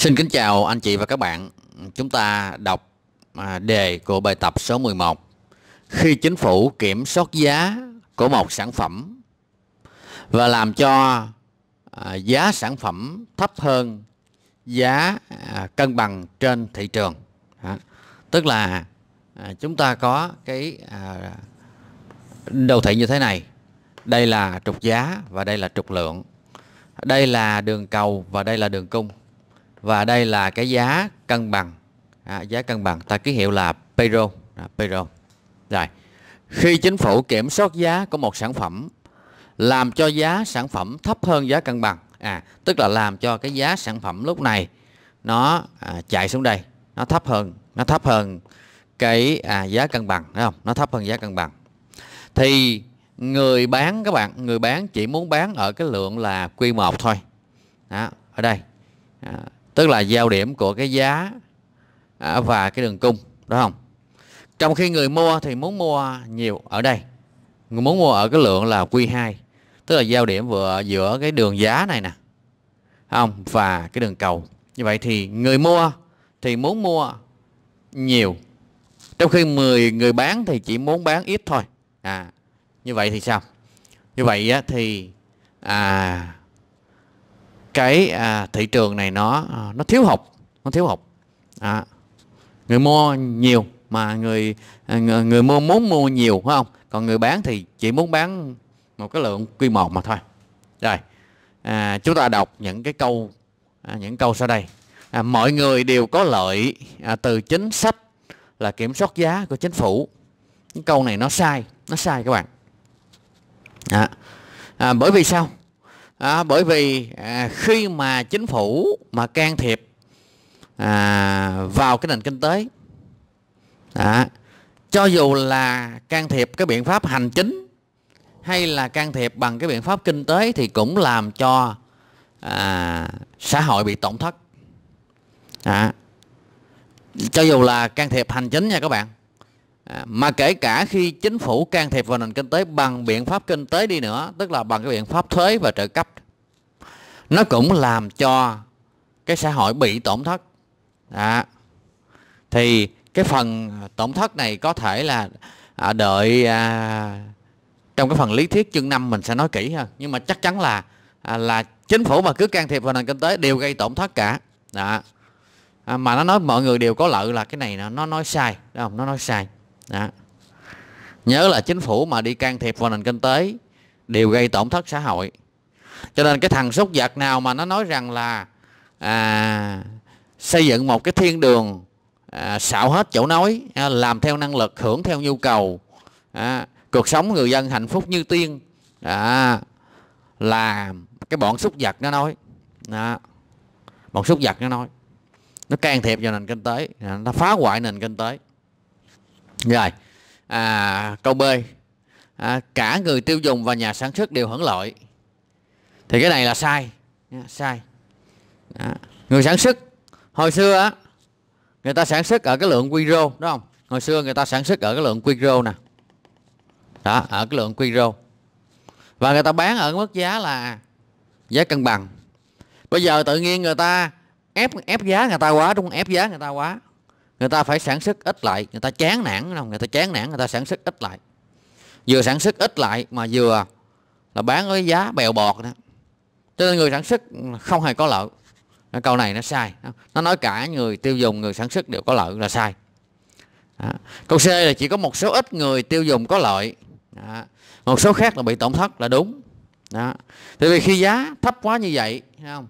Xin kính chào anh chị và các bạn. Chúng ta đọc à, đề của bài tập số 11. Khi chính phủ kiểm soát giá của một sản phẩm và làm cho à, giá sản phẩm thấp hơn giá à, cân bằng trên thị trường. Tức là chúng ta có cái đồ thị như thế này. Đây là trục giá và đây là trục lượng. Đây là đường cầu và đây là đường cung và đây là cái giá cân bằng à, giá cân bằng ta ký hiệu là Pedro à, Pedro rồi khi chính phủ kiểm soát giá của một sản phẩm làm cho giá sản phẩm thấp hơn giá cân bằng à tức là làm cho cái giá sản phẩm lúc này nó à, chạy xuống đây nó thấp hơn nó thấp hơn cái à, giá cân bằng đúng không nó thấp hơn giá cân bằng thì người bán các bạn người bán chỉ muốn bán ở cái lượng là Q1 thôi đó, ở đây đó. À, tức là giao điểm của cái giá à, và cái đường cung đó không trong khi người mua thì muốn mua nhiều ở đây người muốn mua ở cái lượng là Q2 tức là giao điểm vừa giữa cái đường giá này nè không và cái đường cầu như vậy thì người mua thì muốn mua nhiều trong khi 10 người bán thì chỉ muốn bán ít thôi à như vậy thì sao như vậy á, thì à cái à, thị trường này nó à, nó thiếu hụt nó thiếu hụt à, người mua nhiều mà người, à, người người mua muốn mua nhiều phải không còn người bán thì chỉ muốn bán một cái lượng quy một mà thôi rồi à, chúng ta đọc những cái câu à, những câu sau đây à, mọi người đều có lợi à, từ chính sách là kiểm soát giá của chính phủ những câu này nó sai nó sai các bạn à, à, bởi vì sao à, bởi vì à, khi mà chính phủ mà can thiệp à, vào cái nền kinh tế à, cho dù là can thiệp cái biện pháp hành chính hay là can thiệp bằng cái biện pháp kinh tế thì cũng làm cho à, xã hội bị tổn thất à, cho dù là can thiệp hành chính nha các bạn À, mà kể cả khi chính phủ can thiệp vào nền kinh tế bằng biện pháp kinh tế đi nữa tức là bằng cái biện pháp thuế và trợ cấp nó cũng làm cho cái xã hội bị tổn thất à, thì cái phần tổn thất này có thể là à, đợi à, trong cái phần lý thuyết chương 5 mình sẽ nói kỹ hơn nhưng mà chắc chắn là à, là chính phủ mà cứ can thiệp vào nền kinh tế đều gây tổn thất cả đó. À, mà nó nói mọi người đều có lợi là cái này nó nói sai đúng không nó nói sai đó. nhớ là chính phủ mà đi can thiệp vào nền kinh tế đều gây tổn thất xã hội cho nên cái thằng sốt giặc nào mà nó nói rằng là à, xây dựng một cái thiên đường à, xạo hết chỗ nói à, làm theo năng lực hưởng theo nhu cầu à, cuộc sống người dân hạnh phúc như tiên à, là cái bọn súc giặc nó nói đó. bọn súc giặc nó nói nó can thiệp vào nền kinh tế nó phá hoại nền kinh tế rồi à, câu b à, cả người tiêu dùng và nhà sản xuất đều hưởng lợi thì cái này là sai sai đó. người sản xuất hồi xưa á người ta sản xuất ở cái lượng quy rô đúng không hồi xưa người ta sản xuất ở cái lượng quy rô nè đó ở cái lượng quy rô và người ta bán ở mức giá là giá cân bằng bây giờ tự nhiên người ta ép ép giá người ta quá đúng không? ép giá người ta quá người ta phải sản xuất ít lại người ta chán nản không người ta chán nản người ta sản xuất ít lại vừa sản xuất ít lại mà vừa là bán với giá bèo bọt đó cho nên người sản xuất không hề có lợi câu này nó sai nó nói cả người tiêu dùng người sản xuất đều có lợi là sai câu c là chỉ có một số ít người tiêu dùng có lợi một số khác là bị tổn thất là đúng đó tại vì khi giá thấp quá như vậy không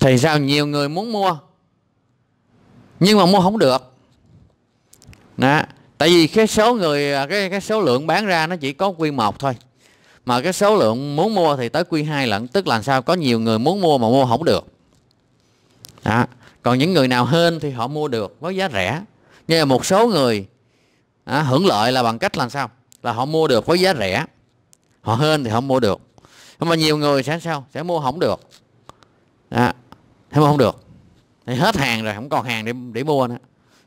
thì sao nhiều người muốn mua nhưng mà mua không được đó. tại vì cái số người à, cái cái số lượng bán ra nó chỉ có quy một thôi mà cái số lượng muốn mua thì tới quy 2 lận tức là sao có nhiều người muốn mua mà mua không được đó. còn những người nào hơn thì họ mua được với giá rẻ nhưng mà một số người à, hưởng lợi là bằng cách làm sao là họ mua được với giá rẻ họ hơn thì họ mua được nhưng mà nhiều người sẽ sao sẽ mua không được à, sẽ mua không được thì hết hàng rồi không còn hàng để để mua nữa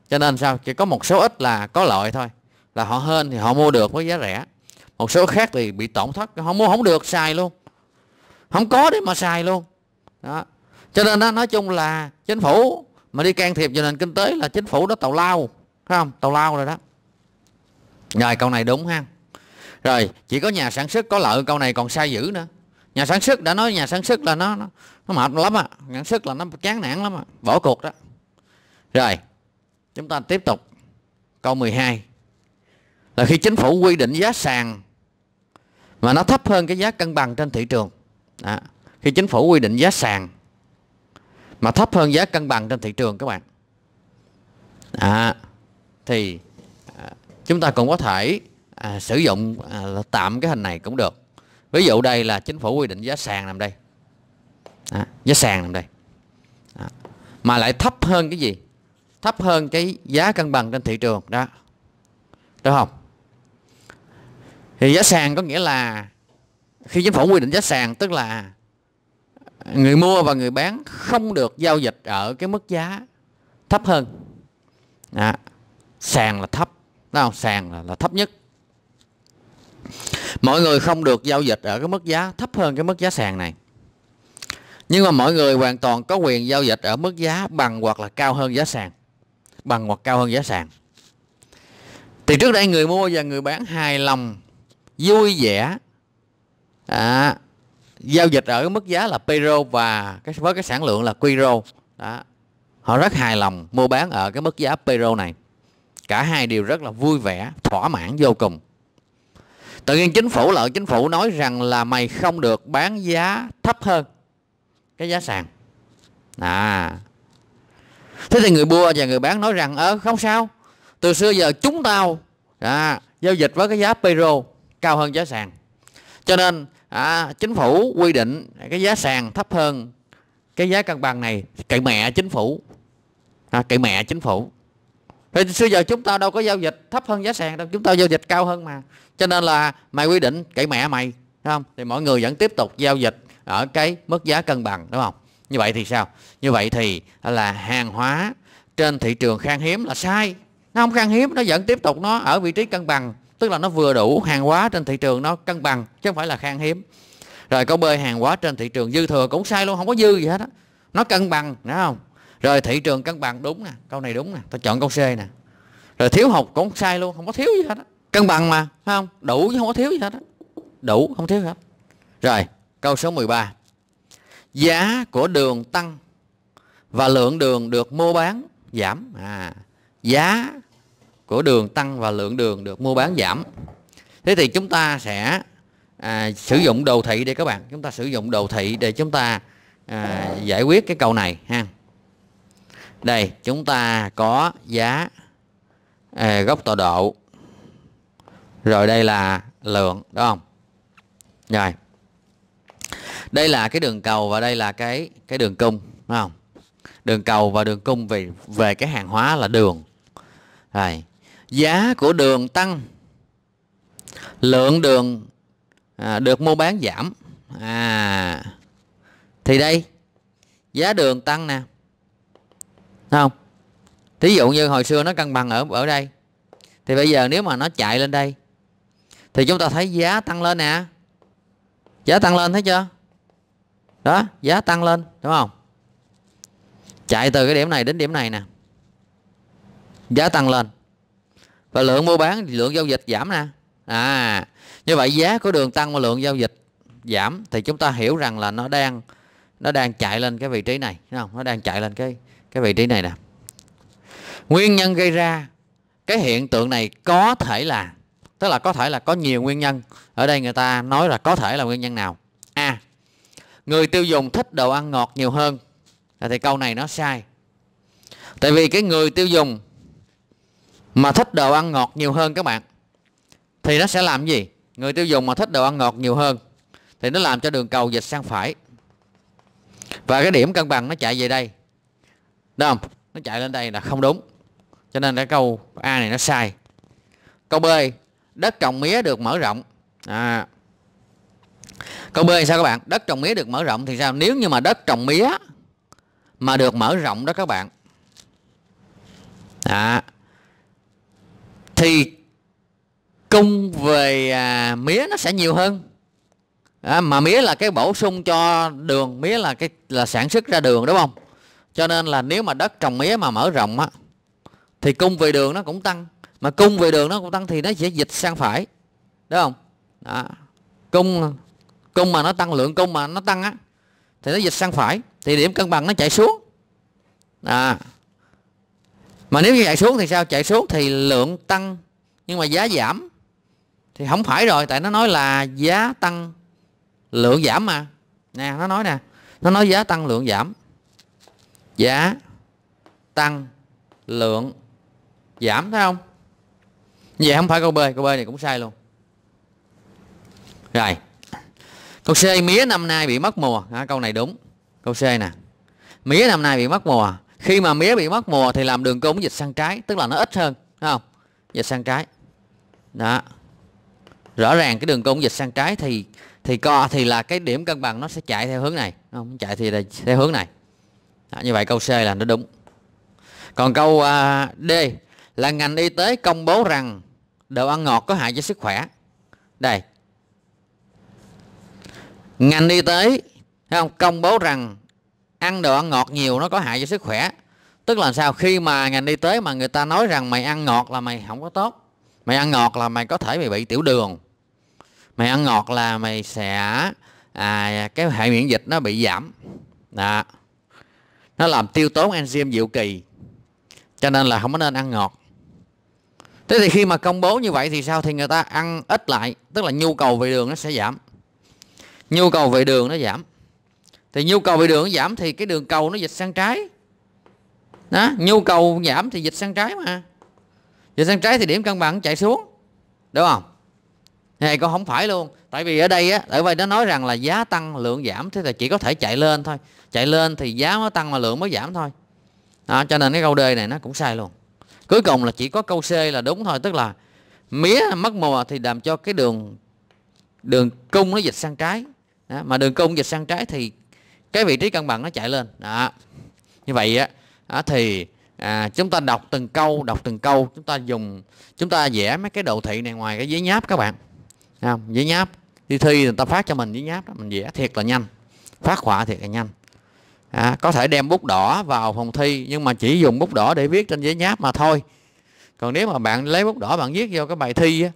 cho nên sao chỉ có một số ít là có lợi thôi là họ hên thì họ mua được với giá rẻ một số khác thì bị tổn thất họ mua không được xài luôn không có để mà xài luôn đó cho nên đó, nói chung là chính phủ mà đi can thiệp vào nền kinh tế là chính phủ đó tàu lao phải không tàu lao rồi đó rồi câu này đúng ha rồi chỉ có nhà sản xuất có lợi câu này còn sai dữ nữa nhà sản xuất đã nói nhà sản xuất là nó, nó nó mệt lắm á à. ngắn sức là nó chán nản lắm á à. bỏ cuộc đó rồi chúng ta tiếp tục câu 12 là khi chính phủ quy định giá sàn mà nó thấp hơn cái giá cân bằng trên thị trường đó. khi chính phủ quy định giá sàn mà thấp hơn giá cân bằng trên thị trường các bạn à, thì à, chúng ta cũng có thể à, sử dụng à, tạm cái hình này cũng được ví dụ đây là chính phủ quy định giá sàn nằm đây à, giá sàn nằm đây à, mà lại thấp hơn cái gì thấp hơn cái giá cân bằng trên thị trường đó đúng không thì giá sàn có nghĩa là khi chính phủ quy định giá sàn tức là người mua và người bán không được giao dịch ở cái mức giá thấp hơn đó. sàn là thấp đúng không sàn là, là thấp nhất mọi người không được giao dịch ở cái mức giá thấp hơn cái mức giá sàn này nhưng mà mọi người hoàn toàn có quyền giao dịch ở mức giá bằng hoặc là cao hơn giá sàn. Bằng hoặc cao hơn giá sàn. Thì trước đây người mua và người bán hài lòng, vui vẻ à, giao dịch ở mức giá là pro và cái với cái sản lượng là Quiro. Đó. Họ rất hài lòng mua bán ở cái mức giá pro này. Cả hai đều rất là vui vẻ, thỏa mãn vô cùng. Tự nhiên chính phủ lợi chính phủ nói rằng là mày không được bán giá thấp hơn cái giá sàn à thế thì người mua và người bán nói rằng ở ờ, không sao từ xưa giờ chúng tao à, giao dịch với cái giá Pedro cao hơn giá sàn cho nên à, chính phủ quy định cái giá sàn thấp hơn cái giá cân bằng này cậy mẹ chính phủ à, cậy mẹ chính phủ thì xưa giờ chúng ta đâu có giao dịch thấp hơn giá sàn đâu chúng ta giao dịch cao hơn mà cho nên là mày quy định cậy mẹ mày không thì mọi người vẫn tiếp tục giao dịch ở cái mức giá cân bằng đúng không như vậy thì sao như vậy thì là hàng hóa trên thị trường khan hiếm là sai nó không khan hiếm nó vẫn tiếp tục nó ở vị trí cân bằng tức là nó vừa đủ hàng hóa trên thị trường nó cân bằng chứ không phải là khan hiếm rồi câu bơi hàng hóa trên thị trường dư thừa cũng sai luôn không có dư gì hết á nó cân bằng đúng không rồi thị trường cân bằng đúng nè câu này đúng nè tôi chọn câu c nè rồi thiếu hụt cũng sai luôn không có thiếu gì hết á cân bằng mà phải không đủ chứ không có thiếu gì hết á đủ không thiếu gì hết rồi Câu số 13 Giá của đường tăng Và lượng đường được mua bán giảm à, Giá của đường tăng và lượng đường được mua bán giảm Thế thì chúng ta sẽ à, sử dụng đồ thị để các bạn Chúng ta sử dụng đồ thị để chúng ta à, giải quyết cái câu này ha Đây chúng ta có giá à, góc tọa độ Rồi đây là lượng đúng không Rồi đây là cái đường cầu và đây là cái cái đường cung đúng không đường cầu và đường cung về về cái hàng hóa là đường rồi giá của đường tăng lượng đường à, được mua bán giảm à thì đây giá đường tăng nè Đúng không thí dụ như hồi xưa nó cân bằng ở ở đây thì bây giờ nếu mà nó chạy lên đây thì chúng ta thấy giá tăng lên nè giá tăng lên thấy chưa đó giá tăng lên đúng không chạy từ cái điểm này đến điểm này nè giá tăng lên và lượng mua bán lượng giao dịch giảm nè à như vậy giá của đường tăng và lượng giao dịch giảm thì chúng ta hiểu rằng là nó đang nó đang chạy lên cái vị trí này đúng không nó đang chạy lên cái cái vị trí này nè nguyên nhân gây ra cái hiện tượng này có thể là tức là có thể là có nhiều nguyên nhân ở đây người ta nói là có thể là nguyên nhân nào người tiêu dùng thích đồ ăn ngọt nhiều hơn à, thì câu này nó sai tại vì cái người tiêu dùng mà thích đồ ăn ngọt nhiều hơn các bạn thì nó sẽ làm gì người tiêu dùng mà thích đồ ăn ngọt nhiều hơn thì nó làm cho đường cầu dịch sang phải và cái điểm cân bằng nó chạy về đây đúng không nó chạy lên đây là không đúng cho nên cái câu a này nó sai câu b đất trồng mía được mở rộng à, Câu B sao các bạn? Đất trồng mía được mở rộng thì sao? Nếu như mà đất trồng mía mà được mở rộng đó các bạn. À, thì cung về à, mía nó sẽ nhiều hơn. À, mà mía là cái bổ sung cho đường, mía là cái là sản xuất ra đường đúng không? Cho nên là nếu mà đất trồng mía mà mở rộng á thì cung về đường nó cũng tăng, mà cung về đường nó cũng tăng thì nó sẽ dịch sang phải. Đúng không? Đó. Cung cung mà nó tăng lượng cung mà nó tăng á thì nó dịch sang phải thì điểm cân bằng nó chạy xuống à mà nếu như chạy xuống thì sao chạy xuống thì lượng tăng nhưng mà giá giảm thì không phải rồi tại nó nói là giá tăng lượng giảm mà nè nó nói nè nó nói giá tăng lượng giảm giá tăng lượng giảm thấy không vậy không phải câu b câu b này cũng sai luôn rồi Câu C mía năm nay bị mất mùa. À, câu này đúng. Câu C nè. Mía năm nay bị mất mùa. Khi mà mía bị mất mùa thì làm đường cong dịch sang trái, tức là nó ít hơn, đúng không? Dịch sang trái. Đó. Rõ ràng cái đường cong dịch sang trái thì thì co thì là cái điểm cân bằng nó sẽ chạy theo hướng này, không? Chạy thì là theo hướng này. Đó, như vậy câu C là nó đúng. Còn câu à, D là ngành y tế công bố rằng đồ ăn ngọt có hại cho sức khỏe. Đây, ngành y tế không công bố rằng ăn đồ ăn ngọt nhiều nó có hại cho sức khỏe tức là sao khi mà ngành y tế mà người ta nói rằng mày ăn ngọt là mày không có tốt mày ăn ngọt là mày có thể mày bị tiểu đường mày ăn ngọt là mày sẽ à, cái hệ miễn dịch nó bị giảm đó. nó làm tiêu tốn enzyme diệu kỳ cho nên là không có nên ăn ngọt thế thì khi mà công bố như vậy thì sao thì người ta ăn ít lại tức là nhu cầu về đường nó sẽ giảm nhu cầu về đường nó giảm thì nhu cầu về đường giảm thì cái đường cầu nó dịch sang trái đó nhu cầu giảm thì dịch sang trái mà dịch sang trái thì điểm cân bằng chạy xuống đúng không này con không phải luôn tại vì ở đây á tại vì nó nói rằng là giá tăng lượng giảm thế là chỉ có thể chạy lên thôi chạy lên thì giá mới tăng mà lượng mới giảm thôi đó, cho nên cái câu D này nó cũng sai luôn cuối cùng là chỉ có câu C là đúng thôi tức là mía mất mùa thì làm cho cái đường đường cung nó dịch sang trái đó. mà đường cong dịch sang trái thì cái vị trí cân bằng nó chạy lên đó như vậy á đó, thì à, chúng ta đọc từng câu đọc từng câu chúng ta dùng chúng ta vẽ mấy cái đồ thị này ngoài cái giấy nháp các bạn không? giấy nháp đi thi người ta phát cho mình giấy nháp đó. mình vẽ thiệt là nhanh phát họa thiệt là nhanh à, có thể đem bút đỏ vào phòng thi nhưng mà chỉ dùng bút đỏ để viết trên giấy nháp mà thôi còn nếu mà bạn lấy bút đỏ bạn viết vô cái bài thi á,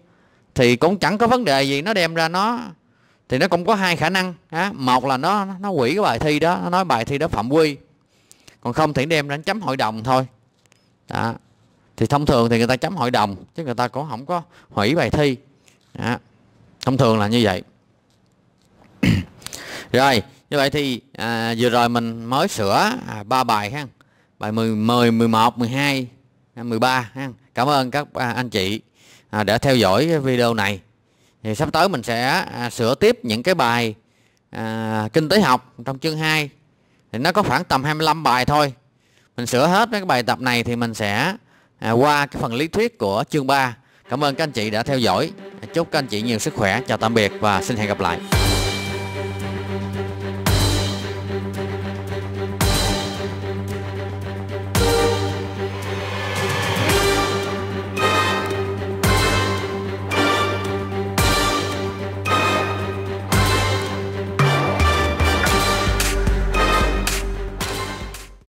thì cũng chẳng có vấn đề gì nó đem ra nó thì nó cũng có hai khả năng á một là nó nó quỷ cái bài thi đó nó nói bài thi đó phạm quy còn không thì đem đến chấm hội đồng thôi đó. thì thông thường thì người ta chấm hội đồng chứ người ta cũng không có hủy bài thi đó. thông thường là như vậy rồi như vậy thì à, vừa rồi mình mới sửa à, ba à, bài ha bài 10, 10 11 12 13 ha cảm ơn các à, anh chị à, đã theo dõi cái video này thì sắp tới mình sẽ à, sửa tiếp những cái bài à, kinh tế học trong chương 2 thì nó có khoảng tầm 25 bài thôi mình sửa hết mấy cái bài tập này thì mình sẽ à, qua cái phần lý thuyết của chương 3 cảm ơn các anh chị đã theo dõi chúc các anh chị nhiều sức khỏe chào tạm biệt và xin hẹn gặp lại